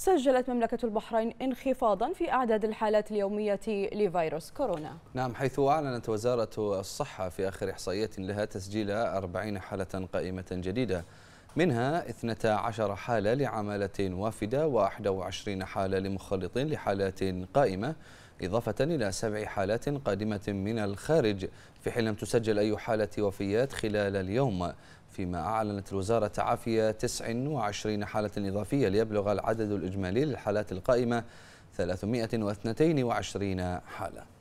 سجلت مملكة البحرين انخفاضا في أعداد الحالات اليومية لفيروس كورونا نعم حيث أعلنت وزارة الصحة في آخر إحصائية لها تسجيل 40 حالة قائمة جديدة منها 12 حالة لعمالة وافدة و21 حالة لمخلط لحالات قائمة إضافة إلى سبع حالات قادمة من الخارج في حين لم تسجل أي حالة وفيات خلال اليوم فيما أعلنت الوزارة عافية 29 حالة إضافية ليبلغ العدد الإجمالي للحالات القائمة 322 حالة